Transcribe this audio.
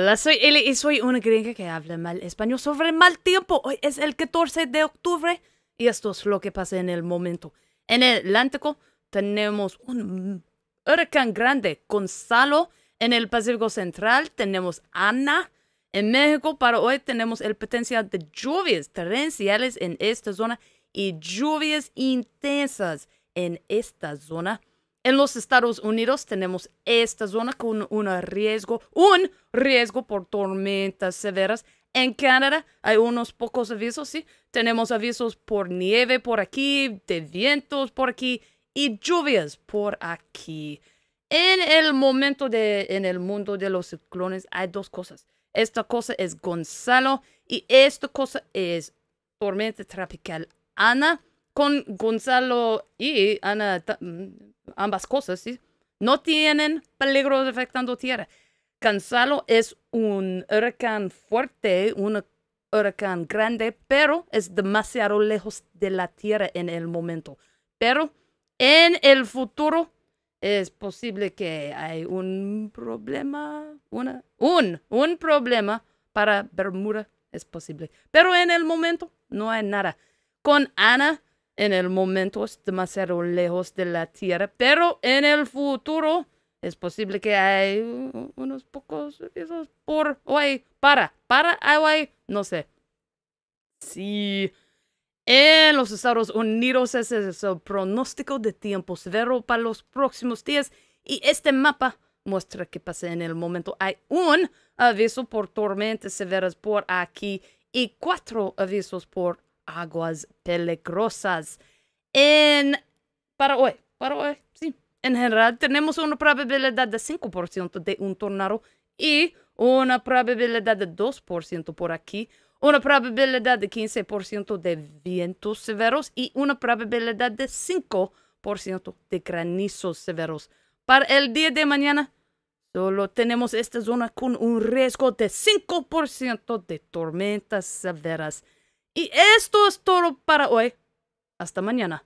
Hola, soy Eli y soy una gringa que habla mal español sobre mal tiempo. Hoy es el 14 de octubre y esto es lo que pasa en el momento. En el Atlántico tenemos un huracán grande, Gonzalo. En el Pacífico Central tenemos Ana. En México para hoy tenemos el potencial de lluvias torrenciales en esta zona y lluvias intensas en esta zona. En los Estados Unidos tenemos esta zona con un riesgo, un riesgo por tormentas severas. En Canadá hay unos pocos avisos, sí. Tenemos avisos por nieve por aquí, de vientos por aquí y lluvias por aquí. En el momento de, en el mundo de los ciclones hay dos cosas. Esta cosa es Gonzalo y esta cosa es tormenta tropical Ana. Con Gonzalo y Ana mm, ambas cosas, ¿sí? no tienen peligros afectando tierra. Gonzalo es un huracán fuerte, un huracán grande, pero es demasiado lejos de la tierra en el momento. Pero en el futuro es posible que hay un problema, una, un, un problema para Bermuda, es posible. Pero en el momento no hay nada. Con Ana en el momento es demasiado lejos de la Tierra, pero en el futuro es posible que hay unos pocos avisos por Hawaii. Para, para Hawaii, no sé. Sí. En los Estados Unidos ese es el pronóstico de tiempo severo para los próximos días y este mapa muestra que pasa en el momento. Hay un aviso por tormentas severas por aquí y cuatro avisos por aguas peligrosas en para hoy, sí. En general, tenemos una probabilidad de 5% de un tornado y una probabilidad de 2% por aquí, una probabilidad de 15% de vientos severos y una probabilidad de 5% de granizos severos. Para el día de mañana, solo tenemos esta zona con un riesgo de 5% de tormentas severas. Y esto es todo para hoy. Hasta mañana.